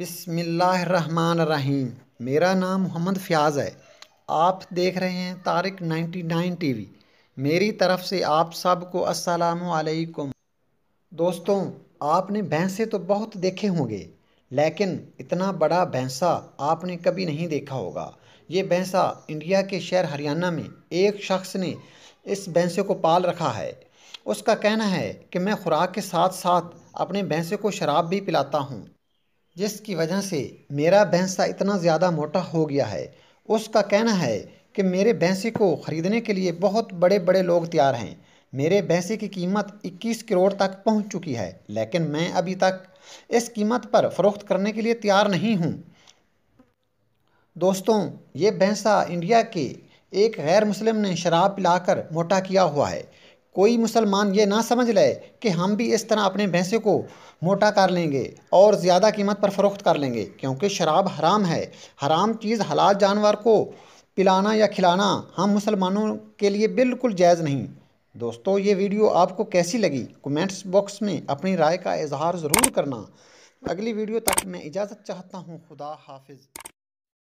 रहीम मेरा नाम मोहम्मद फ़ियाज़ है आप देख रहे हैं तारिक 99 टीवी मेरी तरफ़ से आप सबको असलकुम दोस्तों आपने भैंसे तो बहुत देखे होंगे लेकिन इतना बड़ा भैंसा आपने कभी नहीं देखा होगा ये भैंसा इंडिया के शहर हरियाणा में एक शख्स ने इस भैंसे को पाल रखा है उसका कहना है कि मैं खुराक के साथ साथ अपने भैंसे को शराब भी पिलाता हूँ जिसकी वजह से मेरा भैंसा इतना ज़्यादा मोटा हो गया है उसका कहना है कि मेरे भैंसे को ख़रीदने के लिए बहुत बड़े बड़े लोग तैयार हैं मेरे भैंसे की कीमत 21 करोड़ तक पहुंच चुकी है लेकिन मैं अभी तक इस कीमत पर फ़रोख्त करने के लिए तैयार नहीं हूं। दोस्तों ये भैंसा इंडिया के एक गैर मुस्लिम ने शराब पिलाकर मोटा किया हुआ है कोई मुसलमान ये ना समझ ले कि हम भी इस तरह अपने भैंसे को मोटा कर लेंगे और ज़्यादा कीमत पर फ़रोख्त कर लेंगे क्योंकि शराब हराम है हराम चीज़ हलाल जानवर को पिलाना या खिलाना हम मुसलमानों के लिए बिल्कुल जायज़ नहीं दोस्तों ये वीडियो आपको कैसी लगी कमेंट्स बॉक्स में अपनी राय का इजहार ज़रूर करना अगली वीडियो तक मैं इजाज़त चाहता हूँ खुदा हाफिज़